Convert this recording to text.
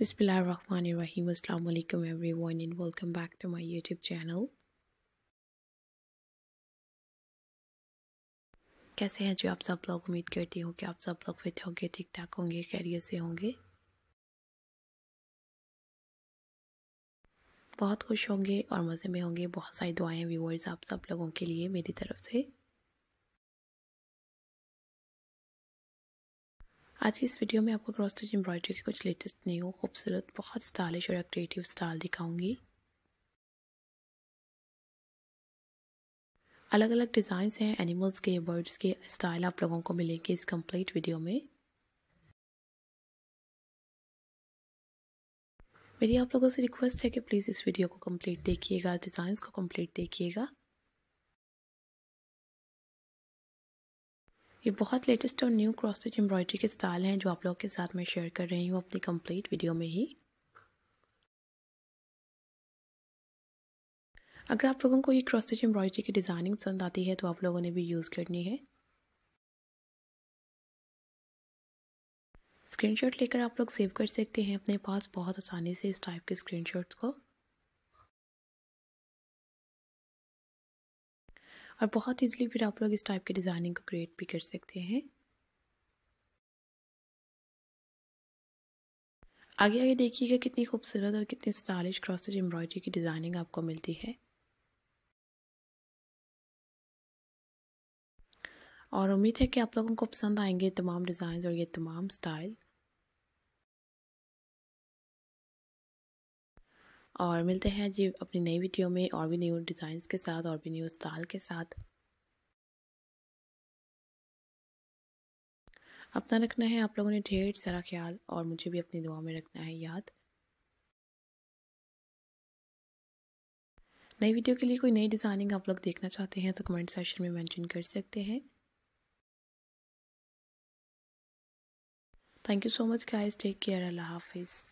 Bismillahirrahmanirrahim. Assalamu alaikum everyone and welcome back to my YouTube channel. कैसे हैं जो आप सब लोग उम्मीद करती हूँ कि आप सब लोग फिट होंगे ठीक ठाक होंगे कैरियर से होंगे बहुत खुश होंगे और मज़े में होंगे बहुत सारी दुआएं व्यूवर्स आप सब लोगों के लिए मेरी तरफ से आज की इस वीडियो में आपको क्रॉस स्टिच एम्ब्रॉयडरी के कुछ लेटेस्ट और खूबसूरत बहुत स्टाइलिश और क्रिएटिव स्टाइल दिखाऊंगी अलग अलग डिजाइन हैं एनिमल्स के बर्ड्स के स्टाइल आप लोगों को मिलेंगे इस कंप्लीट वीडियो में मेरी आप लोगों से रिक्वेस्ट है कि प्लीज़ इस वीडियो को कंप्लीट देखिएगा डिज़ाइंस को कंप्लीट देखिएगा ये बहुत लेटेस्ट और न्यू क्रॉस स्टिच एम्ब्रॉयडरी के स्टाइल हैं जो आप लोग के साथ मैं शेयर कर रही हूँ अपनी कंप्लीट वीडियो में ही अगर आप लोगों को ये क्रॉस स्टिच एम्ब्रॉयडरी की डिज़ाइनिंग पसंद आती है तो आप लोगों ने भी यूज़ करनी है स्क्रीनशॉट लेकर आप लोग सेव कर सकते हैं अपने पास बहुत आसानी से इस टाइप के स्क्रीनशॉट्स को और बहुत ईजिली फिर आप लोग इस टाइप के डिज़ाइनिंग को क्रिएट भी कर सकते हैं आगे आगे देखिएगा कितनी खूबसूरत और कितनी स्टाइलिश क्रॉसेज एम्ब्रॉयडरी की डिज़ाइनिंग आपको मिलती है और उम्मीद है कि आप लोगों को पसंद आएंगे तमाम डिज़ाइन और ये तमाम स्टाइल और मिलते हैं जी अपनी नई वीडियो में और भी न्यू डिज़ाइंस के साथ और भी न्यू स्टाइल के साथ अपना रखना है आप लोगों ने ढेर सारा ख्याल और मुझे भी अपनी दुआ में रखना है याद नई वीडियो के लिए कोई नई डिज़ाइनिंग आप लोग देखना चाहते हैं तो कमेंट सेक्शन में मेंशन कर सकते हैं thank you so much guys take care अल्लाह हाफिज़